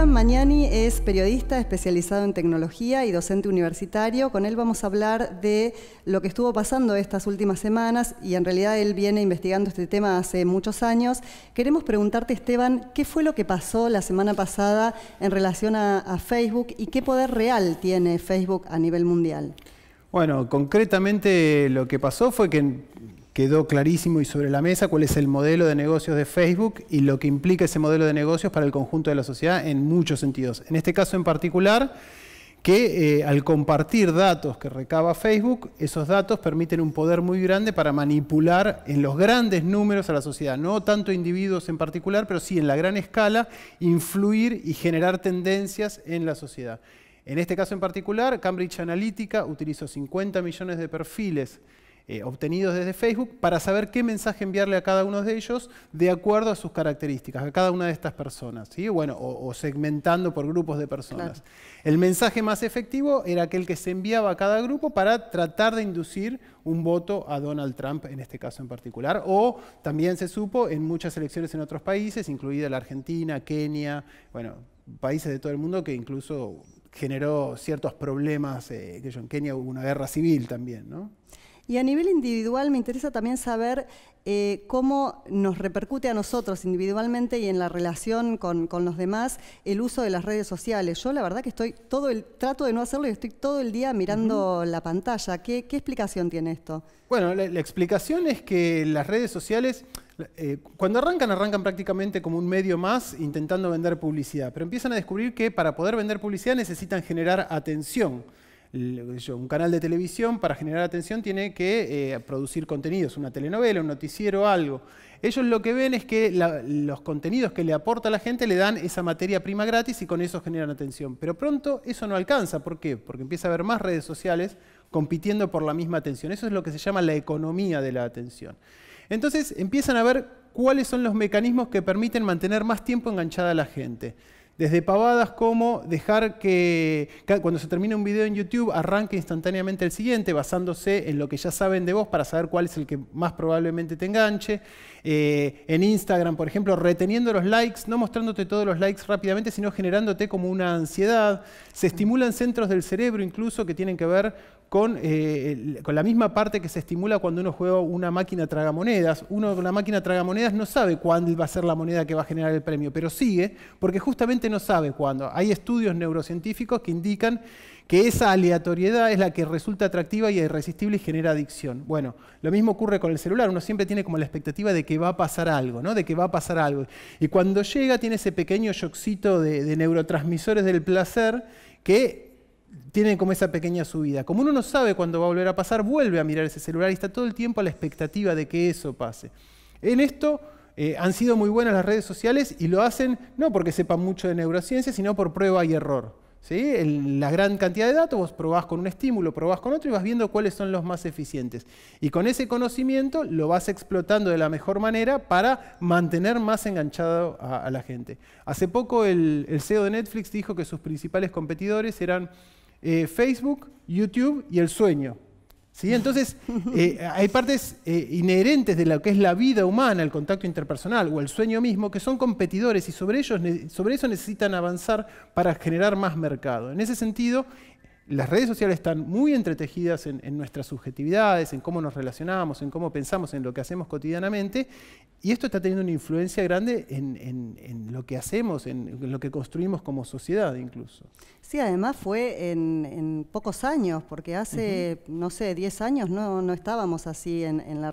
Esteban Magnani es periodista especializado en tecnología y docente universitario. Con él vamos a hablar de lo que estuvo pasando estas últimas semanas y en realidad él viene investigando este tema hace muchos años. Queremos preguntarte, Esteban, ¿qué fue lo que pasó la semana pasada en relación a, a Facebook y qué poder real tiene Facebook a nivel mundial? Bueno, concretamente lo que pasó fue que quedó clarísimo y sobre la mesa cuál es el modelo de negocios de Facebook y lo que implica ese modelo de negocios para el conjunto de la sociedad en muchos sentidos. En este caso en particular, que eh, al compartir datos que recaba Facebook, esos datos permiten un poder muy grande para manipular en los grandes números a la sociedad, no tanto individuos en particular, pero sí en la gran escala, influir y generar tendencias en la sociedad. En este caso en particular, Cambridge Analytica utilizó 50 millones de perfiles eh, obtenidos desde Facebook para saber qué mensaje enviarle a cada uno de ellos de acuerdo a sus características, a cada una de estas personas, bueno, o, segmentando por grupos de personas. El mensaje más efectivo era aquel que se enviaba a cada grupo para tratar de inducir un voto a Donald Trump en este caso en particular, o también se supo en muchas elecciones en otros países, incluida la Argentina, Kenia, bueno, países de todo el mundo que incluso generó ciertos problemas, eh, que en Kenia hubo una guerra civil también, y a nivel individual me interesa también saber eh, cómo nos repercute a nosotros individualmente y en la relación con, los demás el uso de las redes sociales. Yo la verdad que estoy todo el, trato de no hacerlo y estoy todo el día mirando la pantalla. ¿Qué, explicación tiene esto? Bueno, la, explicación es que las redes sociales... Eh, cuando arrancan, arrancan prácticamente como un medio más intentando vender publicidad, pero empiezan a descubrir que para poder vender publicidad necesitan generar atención un canal de televisión para generar atención tiene que eh, producir contenidos, una telenovela, un noticiero, algo. Ellos lo que ven es que los contenidos que le aporta la gente le dan esa materia prima gratis y con eso generan atención. Pero pronto eso no alcanza. ¿Por qué? Porque empieza a haber más redes sociales compitiendo por la misma atención. Eso es lo que se llama la economía de la atención. Entonces empiezan a ver cuáles son los mecanismos que permiten mantener más tiempo enganchada a la gente. Desde pavadas como dejar que cuando se termine un video en YouTube arranque instantáneamente el siguiente, basándose en lo que ya saben de vos para saber cuál es el que más probablemente te enganche. Eh, en Instagram, por ejemplo, reteniendo los likes, no mostrándote todos los likes rápidamente, sino generándote como una ansiedad. Se estimulan centros del cerebro incluso que tienen que ver eh, con, la misma parte que se estimula cuando uno juega una máquina tragamonedas. Uno con la máquina tragamonedas no sabe cuándo va a ser la moneda que va a generar el premio, pero sigue porque justamente no sabe cuándo. Hay estudios neurocientíficos que indican que esa aleatoriedad es la que resulta atractiva y irresistible y genera adicción. Bueno, lo mismo ocurre con el celular, uno siempre tiene como la expectativa de que va a pasar algo, ¿no? De que va a pasar algo. Y cuando llega tiene ese pequeño shockcito de neurotransmisores del placer que tiene como esa pequeña subida. Como uno no sabe cuándo va a volver a pasar, vuelve a mirar ese celular y está todo el tiempo a la expectativa de que eso pase. En esto eh, han sido muy buenas las redes sociales y lo hacen no porque sepan mucho de neurociencia, sino por prueba y error. ¿sí? la gran cantidad de datos, vos probás con un estímulo, probás con otro y vas viendo cuáles son los más eficientes. Y con ese conocimiento lo vas explotando de la mejor manera para mantener más enganchado a, la gente. Hace poco el, el CEO de Netflix dijo que sus principales competidores eran eh, Facebook, YouTube y el sueño. ¿Sí? Entonces, eh, hay partes eh, inherentes de lo que es la vida humana, el contacto interpersonal o el sueño mismo, que son competidores y sobre, ellos, sobre eso necesitan avanzar para generar más mercado. En ese sentido, las redes sociales están muy entretejidas en, nuestras subjetividades, en cómo nos relacionamos, en cómo pensamos, en lo que hacemos cotidianamente, y esto está teniendo una influencia grande en, lo que hacemos, en lo que construimos como sociedad incluso. Sí, además fue en, pocos años, porque hace, no sé, 10 años no, estábamos así en, la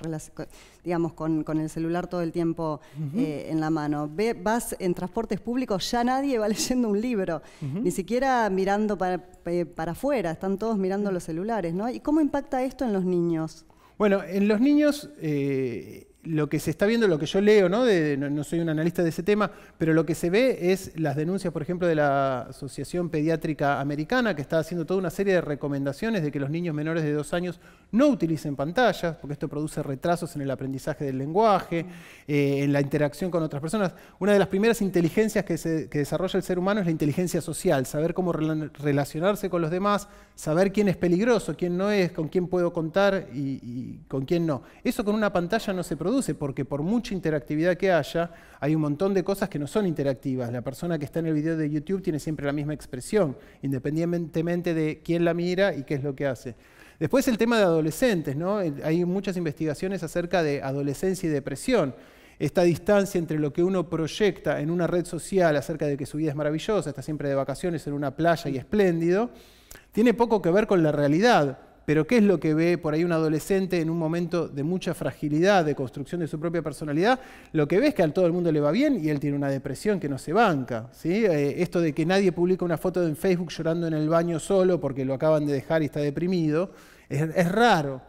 digamos, con, el celular todo el tiempo eh, en la mano. vas en transportes públicos, ya nadie va leyendo un libro, ni siquiera mirando para, eh, para están todos mirando mm. los celulares, ¿no? ¿Y cómo impacta esto en los niños? Bueno, en los niños eh, lo que se está viendo, lo que yo leo, ¿no? no, soy un analista de ese tema, pero lo que se ve es las denuncias, por ejemplo, de la Asociación Pediátrica Americana, que está haciendo toda una serie de recomendaciones de que los niños menores de dos años no utilicen pantallas, porque esto produce retrasos en el aprendizaje del lenguaje, eh, en la interacción con otras personas. Una de las primeras inteligencias que, se, desarrolla el ser humano es la inteligencia social, saber cómo relacionarse con los demás, saber quién es peligroso, quién no es, con quién puedo contar y con quién no. Eso con una pantalla no se produce porque por mucha interactividad que haya, hay un montón de cosas que no son interactivas. La persona que está en el video de YouTube tiene siempre la misma expresión, independientemente de quién la mira y qué es lo que hace. Después el tema de adolescentes, ¿no? Hay muchas investigaciones acerca de adolescencia y depresión. Esta distancia entre lo que uno proyecta en una red social acerca de que su vida es maravillosa, está siempre de vacaciones en una playa y espléndido, tiene poco que ver con la realidad pero ¿qué es lo que ve por ahí un adolescente en un momento de mucha fragilidad, de construcción de su propia personalidad? Lo que ve es que a todo el mundo le va bien y él tiene una depresión que no se banca. Eh, esto de que nadie publica una foto en Facebook llorando en el baño solo porque lo acaban de dejar y está deprimido, es, raro.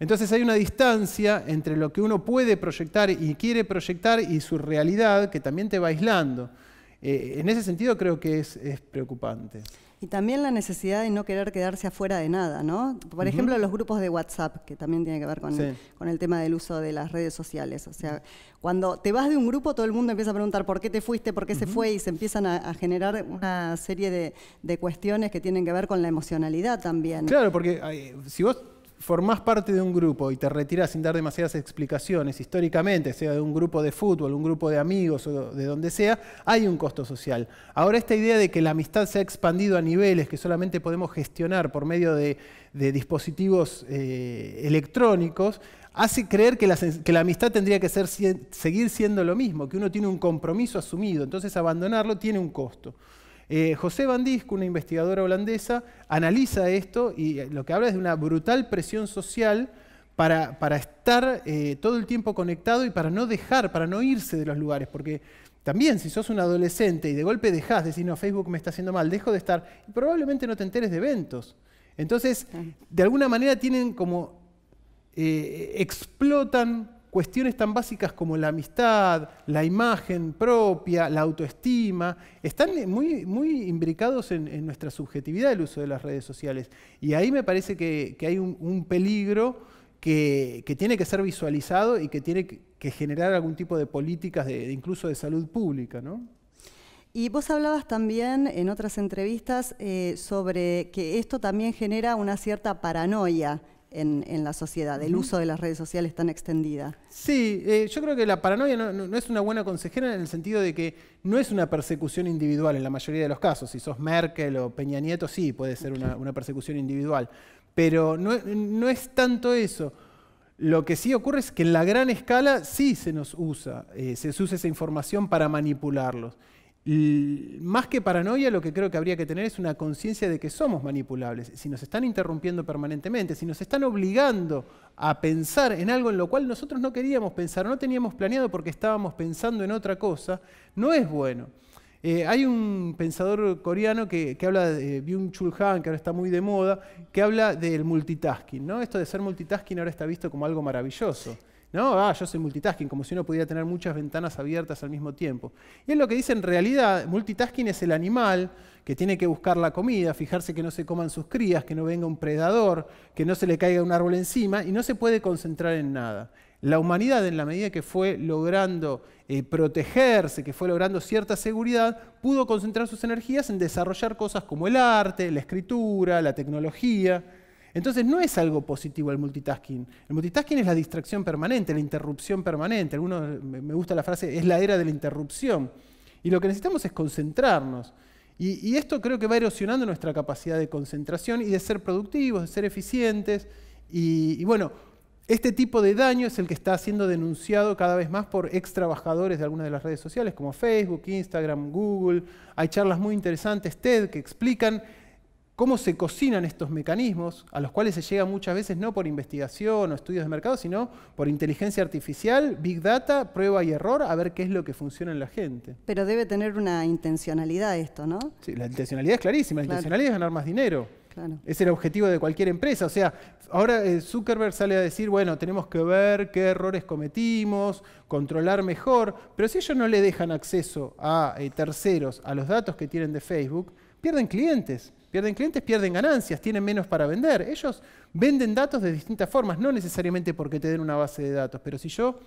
Entonces hay una distancia entre lo que uno puede proyectar y quiere proyectar y su realidad que también te va aislando. Eh, en ese sentido creo que es preocupante y también la necesidad de no querer quedarse afuera de nada, ¿no? Por ejemplo, los grupos de WhatsApp, que también tiene que ver con, el, tema del uso de las redes sociales. O sea, cuando te vas de un grupo, todo el mundo empieza a preguntar por qué te fuiste, por qué se fue, y se empiezan a, generar una serie de, cuestiones que tienen que ver con la emocionalidad también. Claro, porque si vos Formas parte de un grupo y te retiras sin dar demasiadas explicaciones históricamente, sea de un grupo de fútbol, un grupo de amigos o de donde sea, hay un costo social. Ahora esta idea de que la amistad se ha expandido a niveles que solamente podemos gestionar por medio de, dispositivos eh, electrónicos, hace creer que la, que la, amistad tendría que ser, seguir siendo lo mismo, que uno tiene un compromiso asumido, entonces abandonarlo tiene un costo. Eh, José Van Dijk, una investigadora holandesa, analiza esto y eh, lo que habla es de una brutal presión social para, estar eh, todo el tiempo conectado y para no dejar, para no irse de los lugares, porque también, si sos un adolescente y de golpe dejás, decir, no, Facebook me está haciendo mal, dejo de estar, y probablemente no te enteres de eventos. Entonces, de alguna manera tienen como, explotan cuestiones tan básicas como la amistad, la imagen propia, la autoestima, están muy, muy imbricados en, nuestra subjetividad el uso de las redes sociales. Y ahí me parece que, hay un, peligro que, tiene que ser visualizado y que tiene que, generar algún tipo de políticas de, incluso de salud pública, ¿no? Y vos hablabas también en otras entrevistas eh, sobre que esto también genera una cierta paranoia en, la sociedad, el uso de las redes sociales tan extendida. Sí, eh, yo creo que la paranoia no, es una buena consejera en el sentido de que no es una persecución individual en la mayoría de los casos. Si sos Merkel o Peña Nieto, sí, puede ser una, persecución individual. Pero no, es tanto eso. Lo que sí ocurre es que en la gran escala sí se nos usa, eh, se usa esa información para manipularlos más que paranoia, lo que creo que habría que tener es una conciencia de que somos manipulables. Si nos están interrumpiendo permanentemente, si nos están obligando a pensar en algo en lo cual nosotros no queríamos pensar, no teníamos planeado porque estábamos pensando en otra cosa, no es bueno. Eh, hay un pensador coreano que, que habla de eh, Byung-Chul Han, que ahora está muy de moda, que habla del multitasking. ¿no? Esto de ser multitasking ahora está visto como algo maravilloso. No, ah, yo soy multitasking, como si uno pudiera tener muchas ventanas abiertas al mismo tiempo. Y es lo que dice en realidad, multitasking es el animal que tiene que buscar la comida, fijarse que no se coman sus crías, que no venga un predador, que no se le caiga un árbol encima y no se puede concentrar en nada. La humanidad, en la medida que fue logrando eh, protegerse, que fue logrando cierta seguridad, pudo concentrar sus energías en desarrollar cosas como el arte, la escritura, la tecnología. Entonces no es algo positivo el multitasking. El multitasking es la distracción permanente, la interrupción permanente. Algunos, me gusta la frase, es la era de la interrupción. Y lo que necesitamos es concentrarnos. Y, esto creo que va erosionando nuestra capacidad de concentración y de ser productivos, de ser eficientes. Y, y, bueno, este tipo de daño es el que está siendo denunciado cada vez más por ex trabajadores de algunas de las redes sociales, como Facebook, Instagram, Google. Hay charlas muy interesantes, TED, que explican cómo se cocinan estos mecanismos, a los cuales se llega muchas veces no por investigación o estudios de mercado, sino por inteligencia artificial, big data, prueba y error, a ver qué es lo que funciona en la gente. Pero debe tener una intencionalidad esto, ¿no? Sí, la intencionalidad es clarísima, la intencionalidad es ganar más dinero. Claro. Es el objetivo de cualquier empresa. O sea, ahora eh, Zuckerberg sale a decir, bueno, tenemos que ver qué errores cometimos, controlar mejor, pero si ellos no le dejan acceso a eh, terceros, a los datos que tienen de Facebook, pierden clientes. Pierden clientes, pierden ganancias, tienen menos para vender. Ellos venden datos de distintas formas, no necesariamente porque te den una base de datos, pero si yo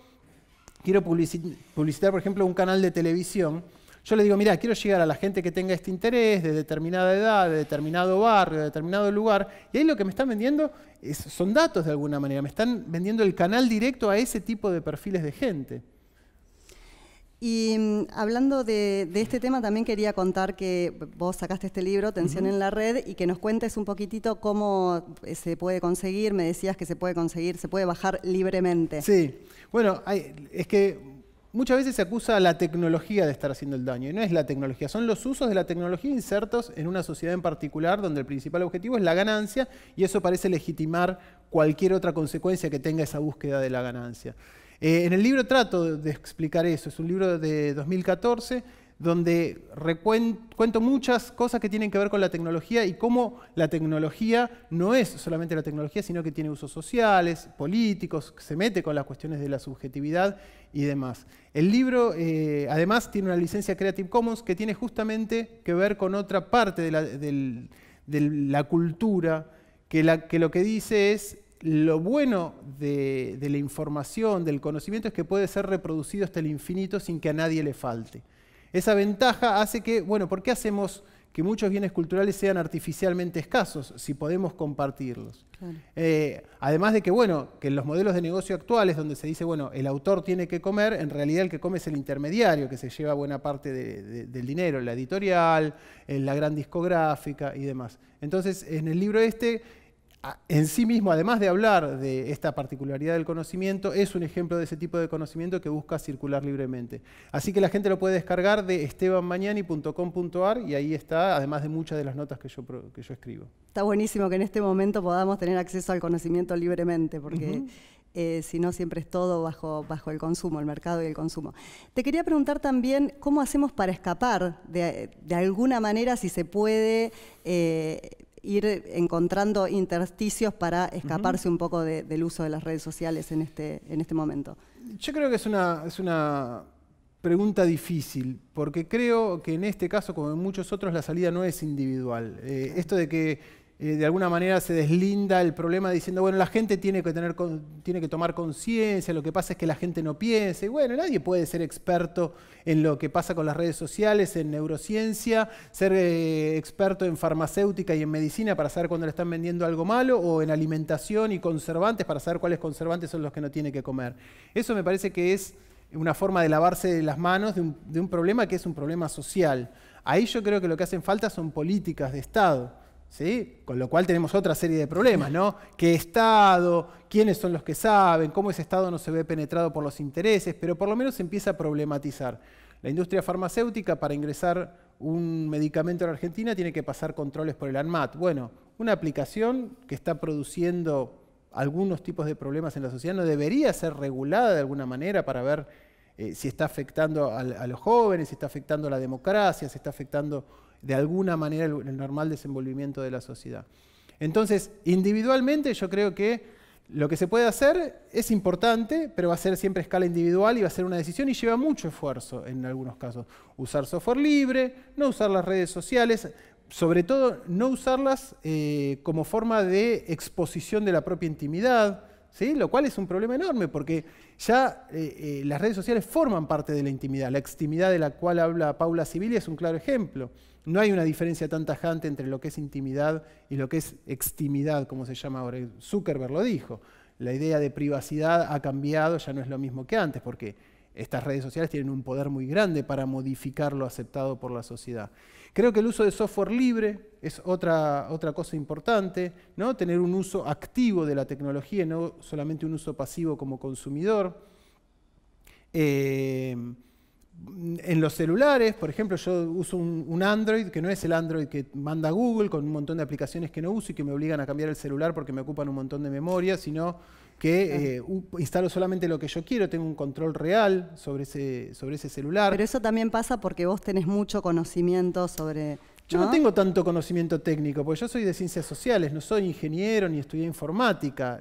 quiero publicitar, por ejemplo, un canal de televisión, yo le digo, mira, quiero llegar a la gente que tenga este interés de determinada edad, de determinado barrio, de determinado lugar, y ahí lo que me están vendiendo son datos de alguna manera, me están vendiendo el canal directo a ese tipo de perfiles de gente. Y mm, hablando de, este tema, también quería contar que vos sacaste este libro, Tensión en la Red, y que nos cuentes un poquitito cómo eh, se puede conseguir. Me decías que se puede conseguir, se puede bajar libremente. Sí, bueno, es que muchas veces se acusa a la tecnología de estar haciendo el daño, y no es la tecnología, son los usos de la tecnología insertos en una sociedad en particular donde el principal objetivo es la ganancia, y eso parece legitimar cualquier otra consecuencia que tenga esa búsqueda de la ganancia. Eh, en el libro trato de explicar eso, es un libro de 2014 donde cuento muchas cosas que tienen que ver con la tecnología y cómo la tecnología no es solamente la tecnología, sino que tiene usos sociales, políticos, se mete con las cuestiones de la subjetividad y demás. El libro eh, además tiene una licencia Creative Commons que tiene justamente que ver con otra parte de la, cultura, que lo que dice es lo bueno de, la información, del conocimiento, es que puede ser reproducido hasta el infinito sin que a nadie le falte. Esa ventaja hace que, bueno, ¿por qué hacemos que muchos bienes culturales sean artificialmente escasos si podemos compartirlos? Eh, además de que, bueno, que en los modelos de negocio actuales, donde se dice, bueno, el autor tiene que comer, en realidad el que come es el intermediario, que se lleva buena parte del dinero, la editorial, eh, la gran discográfica y demás. Entonces, en el libro este en sí mismo, además de hablar de esta particularidad del conocimiento, es un ejemplo de ese tipo de conocimiento que busca circular libremente. Así que la gente lo puede descargar de estebanmañani.com.ar y ahí está, además de muchas de las notas que yo, que yo escribo. Está buenísimo que en este momento podamos tener acceso al conocimiento libremente, porque eh, si no siempre es todo bajo, bajo el consumo, el mercado y el consumo. Te quería preguntar también cómo hacemos para escapar de, alguna manera, si se puede, eh, ir encontrando intersticios para escaparse un poco del uso de las redes sociales en este, en este momento? Yo creo que es una, es una pregunta difícil, porque creo que en este caso, como en muchos otros, la salida no es individual. Eh, esto de que eh, de alguna manera se deslinda el problema diciendo, bueno, la gente tiene que, tener tiene que tomar conciencia, lo que pasa es que la gente no piense. bueno, nadie puede ser experto en lo que pasa con las redes sociales, en neurociencia, ser eh, experto en farmacéutica y en medicina para saber cuándo le están vendiendo algo malo, o en alimentación y conservantes para saber cuáles conservantes son los que no tiene que comer. Eso me parece que es una forma de lavarse las manos de un, de un problema que es un problema social. Ahí yo creo que lo que hacen falta son políticas de Estado con lo cual tenemos otra serie de problemas, ¿no? ¿Qué Estado? ¿Quiénes son los que saben? ¿Cómo ese Estado no se ve penetrado por los intereses? Pero por lo menos se empieza a problematizar. La industria farmacéutica, para ingresar un medicamento a la Argentina, tiene que pasar controles por el ANMAT. Bueno, una aplicación que está produciendo algunos tipos de problemas en la sociedad no debería ser regulada de alguna manera para ver eh, si está afectando a, a los jóvenes, si está afectando a la democracia, si está afectando de alguna manera el normal desenvolvimiento de la sociedad. Entonces, individualmente yo creo que lo que se puede hacer es importante, pero va a ser siempre a escala individual y va a ser una decisión y lleva mucho esfuerzo en algunos casos. Usar software libre, no usar las redes sociales, sobre todo no usarlas eh, como forma de exposición de la propia intimidad, ¿sí? lo cual es un problema enorme porque ya eh, eh, las redes sociales forman parte de la intimidad. La extimidad de la cual habla Paula Civil es un claro ejemplo. No hay una diferencia tan tajante entre lo que es intimidad y lo que es extimidad, como se llama ahora. Zuckerberg lo dijo. La idea de privacidad ha cambiado, ya no es lo mismo que antes, porque estas redes sociales tienen un poder muy grande para modificar lo aceptado por la sociedad. Creo que el uso de software libre es otra, otra cosa importante, ¿no? tener un uso activo de la tecnología, no solamente un uso pasivo como consumidor. Eh, en los celulares, por ejemplo, yo uso un, Android que no es el Android que manda Google con un montón de aplicaciones que no uso y que me obligan a cambiar el celular porque me ocupan un montón de memoria, sino que eh, instalo solamente lo que yo quiero, tengo un control real sobre ese, sobre ese celular. Pero eso también pasa porque vos tenés mucho conocimiento sobre yo no, tengo tanto conocimiento técnico, porque yo soy de ciencias sociales, no soy ingeniero ni estudié informática.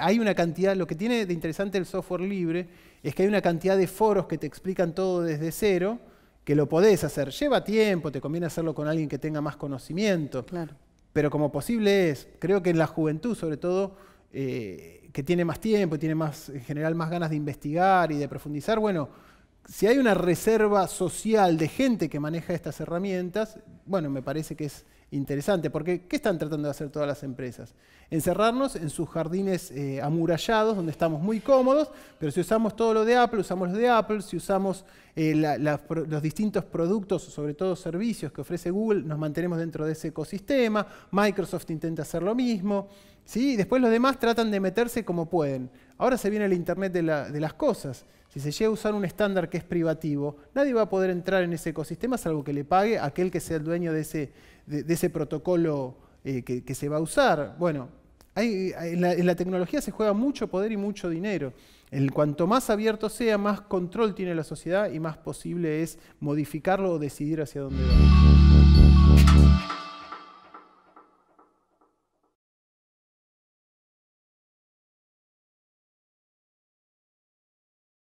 hay una cantidad, lo que tiene de interesante el software libre es que hay una cantidad de foros que te explican todo desde cero, que lo podés hacer. Lleva tiempo, te conviene hacerlo con alguien que tenga más conocimiento. Claro. Pero como posible es, creo que en la juventud, sobre todo, eh, que tiene más tiempo, tiene más, en general más ganas de investigar y de profundizar, bueno, si hay una reserva social de gente que maneja estas herramientas, bueno, me parece que es interesante, porque ¿qué están tratando de hacer todas las empresas? Encerrarnos en sus jardines eh, amurallados, donde estamos muy cómodos, pero si usamos todo lo de Apple, usamos lo de Apple, si usamos eh, los distintos productos, sobre todo servicios que ofrece Google, nos mantenemos dentro de ese ecosistema, Microsoft intenta hacer lo mismo, después los demás tratan de meterse como pueden. Ahora se viene el Internet de las cosas. Si se llega a usar un estándar que es privativo, nadie va a poder entrar en ese ecosistema salvo que le pague aquel que sea el dueño de ese, protocolo eh, que, se va a usar. Bueno, en, la, tecnología se juega mucho poder y mucho dinero. El, cuanto más abierto sea, más control tiene la sociedad y más posible es modificarlo o decidir hacia dónde va.